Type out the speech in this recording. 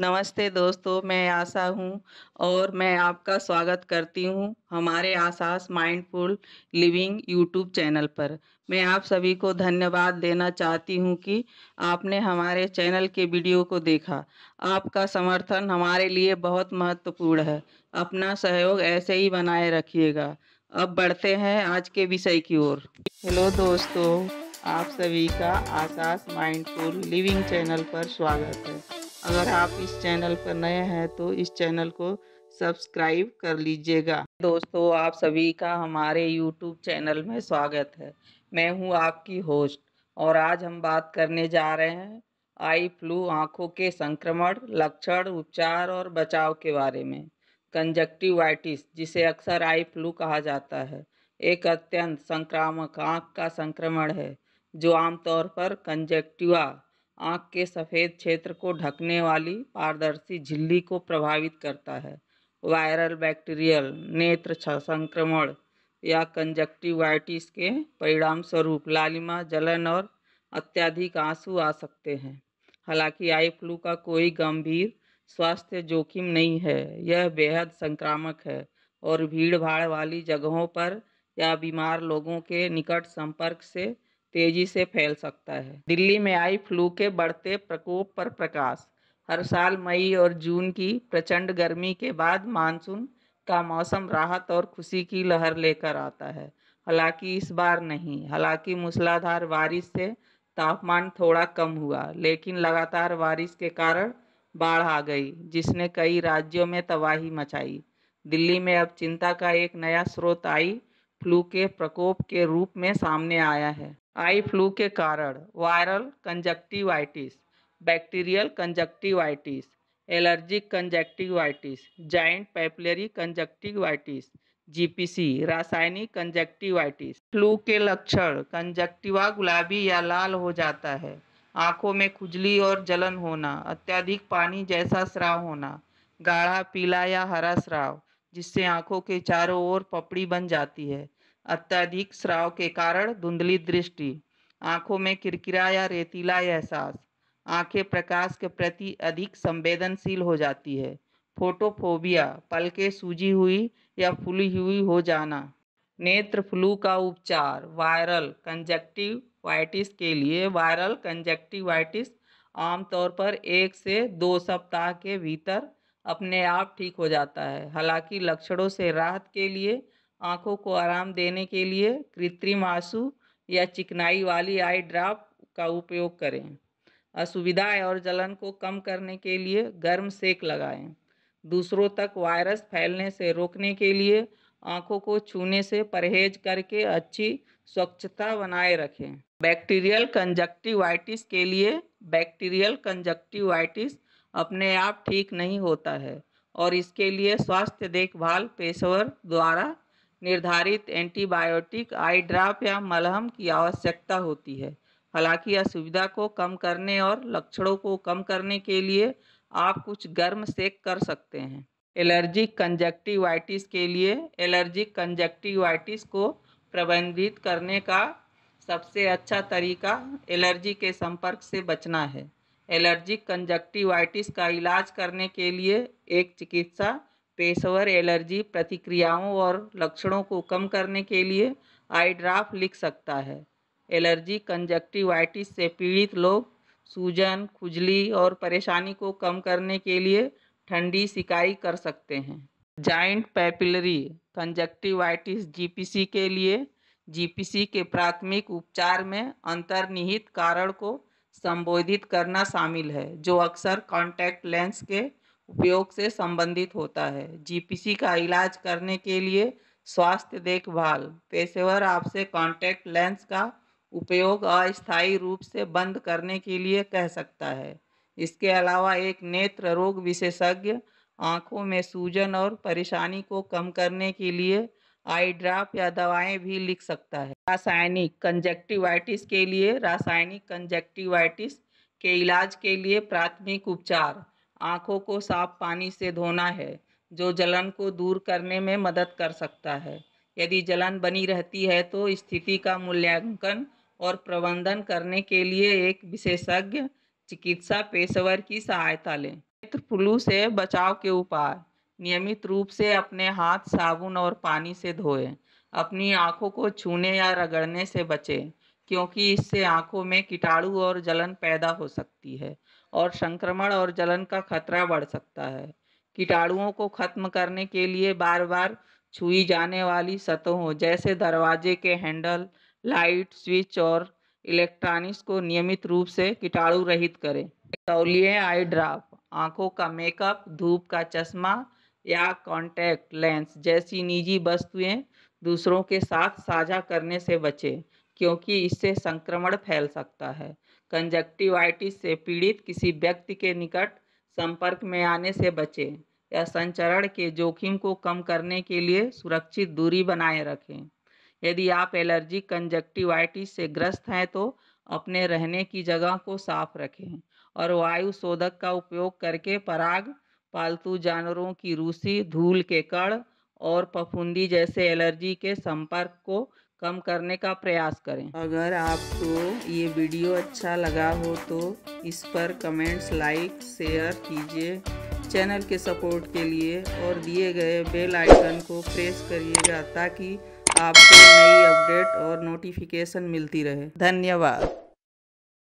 नमस्ते दोस्तों मैं आशा हूँ और मैं आपका स्वागत करती हूँ हमारे आसास माइंडफुल लिविंग यूट्यूब चैनल पर मैं आप सभी को धन्यवाद देना चाहती हूँ कि आपने हमारे चैनल के वीडियो को देखा आपका समर्थन हमारे लिए बहुत महत्वपूर्ण है अपना सहयोग ऐसे ही बनाए रखिएगा अब बढ़ते हैं आज के विषय की ओर हेलो दोस्तों आप सभी का आसास माइंडफुल लिविंग चैनल पर स्वागत है अगर आप इस चैनल पर नए हैं तो इस चैनल को सब्सक्राइब कर लीजिएगा दोस्तों आप सभी का हमारे यूट्यूब चैनल में स्वागत है मैं हूं आपकी होस्ट और आज हम बात करने जा रहे हैं आई फ्लू आँखों के संक्रमण लक्षण उपचार और बचाव के बारे में कंजक्टिवाइटिस जिसे अक्सर आई फ्लू कहा जाता है एक अत्यंत संक्रामक आँख का संक्रमण है जो आमतौर पर कंजक्टिवा आँख के सफ़ेद क्षेत्र को ढकने वाली पारदर्शी झिल्ली को प्रभावित करता है वायरल बैक्टीरियल नेत्र संक्रमण या कंजक्टिवाइटिस के परिणाम स्वरूप लालिमा जलन और अत्यधिक आंसू आ सकते हैं हालांकि आई फ्लू का कोई गंभीर स्वास्थ्य जोखिम नहीं है यह बेहद संक्रामक है और भीड़ भाड़ वाली जगहों पर या बीमार लोगों के निकट संपर्क से तेजी से फैल सकता है दिल्ली में आई फ्लू के बढ़ते प्रकोप पर प्रकाश हर साल मई और जून की प्रचंड गर्मी के बाद मानसून का मौसम राहत और खुशी की लहर लेकर आता है हालांकि इस बार नहीं हालांकि मूसलाधार बारिश से तापमान थोड़ा कम हुआ लेकिन लगातार बारिश के कारण बाढ़ आ गई जिसने कई राज्यों में तबाही मचाई दिल्ली में अब चिंता का एक नया स्रोत आई फ्लू के प्रकोप के रूप में सामने आया है आई फ्लू के कारण viral conjunctivitis bacterial conjunctivitis allergic conjunctivitis giant papillary conjunctivitis GPC रासायनिक कंजक्टिवाइटिस फ्लू के लक्षण कंजक्टिवा गुलाबी या लाल हो जाता है आंखों में खुजली और जलन होना अत्यधिक पानी जैसा स्राव होना गाढ़ा पीला या हरा स्राव जिससे आंखों के चारों ओर पपड़ी बन जाती है अत्यधिक स्राव के कारण धुंधली दृष्टि आंखों में किरकिरा या रेतीला एहसास आंखें प्रकाश के प्रति अधिक संवेदनशील हो जाती है फोटोफोबिया पलके सूजी हुई या फूली हुई हो जाना नेत्र फ्लू का उपचार वायरल कंजक्टिवाइटिस के लिए वायरल कंजक्टिवाइटिस आमतौर पर एक से दो सप्ताह के भीतर अपने आप ठीक हो जाता है हालांकि लक्षणों से राहत के लिए आँखों को आराम देने के लिए कृत्रिम आंसू या चिकनाई वाली आई ड्राप का उपयोग करें असुविधा और जलन को कम करने के लिए गर्म सेक लगाएं दूसरों तक वायरस फैलने से रोकने के लिए आंखों को छूने से परहेज करके अच्छी स्वच्छता बनाए रखें बैक्टीरियल कंजक्टिवाइटिस के लिए बैक्टीरियल कंजक्टिवाइटिस अपने आप ठीक नहीं होता है और इसके लिए स्वास्थ्य देखभाल पेशेवर द्वारा निर्धारित एंटीबायोटिक आई ड्राप या मलहम की आवश्यकता होती है हालांकि असुविधा को कम करने और लक्षणों को कम करने के लिए आप कुछ गर्म सेक कर सकते हैं एलर्जिक कंजक्टिवाइटिस के लिए एलर्जिक कंजक्टिवाइटिस को प्रबंधित करने का सबसे अच्छा तरीका एलर्जी के संपर्क से बचना है एलर्जिक कंजक्टिवाइटिस का इलाज करने के लिए एक चिकित्सा पेशेवर एलर्जी प्रतिक्रियाओं और लक्षणों को कम करने के लिए आई ड्राफ लिख सकता है एलर्जी कंजक्टिवाइटिस से पीड़ित लोग सूजन खुजली और परेशानी को कम करने के लिए ठंडी सिकाई कर सकते हैं जाइंट पैपिलरी कंजक्टिवाइटिस जीपीसी के लिए जीपीसी के प्राथमिक उपचार में अंतर्निहित कारण को संबोधित करना शामिल है जो अक्सर कॉन्टैक्ट लेंस के उपयोग से संबंधित होता है जीपीसी का इलाज करने के लिए स्वास्थ्य देखभाल पेशेवर आपसे कॉन्टैक्ट लेंस का उपयोग अस्थायी रूप से बंद करने के लिए कह सकता है इसके अलावा एक नेत्र रोग विशेषज्ञ आँखों में सूजन और परेशानी को कम करने के लिए आई ड्राप या दवाएं भी लिख सकता है रासायनिक कंजेक्टिवाइटिस के लिए रासायनिक कंजक्टिवाइटिस के इलाज के लिए प्राथमिक उपचार आँखों को साफ पानी से धोना है जो जलन को दूर करने में मदद कर सकता है यदि जलन बनी रहती है तो स्थिति का मूल्यांकन और प्रबंधन करने के लिए एक विशेषज्ञ चिकित्सा पेशेवर की सहायता लें नेत्र फ्लू से बचाव के उपाय नियमित रूप से अपने हाथ साबुन और पानी से धोएं अपनी आँखों को छूने या रगड़ने से बचें क्योंकि इससे आंखों में कीटाणु और जलन पैदा हो सकती है और संक्रमण और जलन का खतरा बढ़ सकता है कीटाणुओं को खत्म करने के लिए बार बार छुई जाने वाली सतहों जैसे दरवाजे के हैंडल लाइट स्विच और इलेक्ट्रॉनिक्स को नियमित रूप से कीटाणु रहित करें तौलिए आई ड्राप आंखों का मेकअप धूप का चश्मा या कॉन्टैक्ट लेंस जैसी निजी वस्तुएं दूसरों के साथ साझा करने से बचें क्योंकि इससे संक्रमण फैल सकता है कंजक्टिवाइटिस से पीड़ित किसी व्यक्ति के निकट संपर्क में आने से बचें या संचरण के जोखिम को कम करने के लिए सुरक्षित दूरी बनाए रखें यदि आप एलर्जी कंजक्टिवाइटिस से ग्रस्त हैं तो अपने रहने की जगह को साफ रखें और वायु शोधक का उपयोग करके पराग पालतू जानवरों की रूसी धूल के कण और पफुंदी जैसे एलर्जी के संपर्क को कम करने का प्रयास करें अगर आपको ये वीडियो अच्छा लगा हो तो इस पर कमेंट्स लाइक शेयर कीजिए चैनल के सपोर्ट के लिए और दिए गए बेल आइकन को प्रेस करिएगा ताकि आपको नई अपडेट और नोटिफिकेशन मिलती रहे धन्यवाद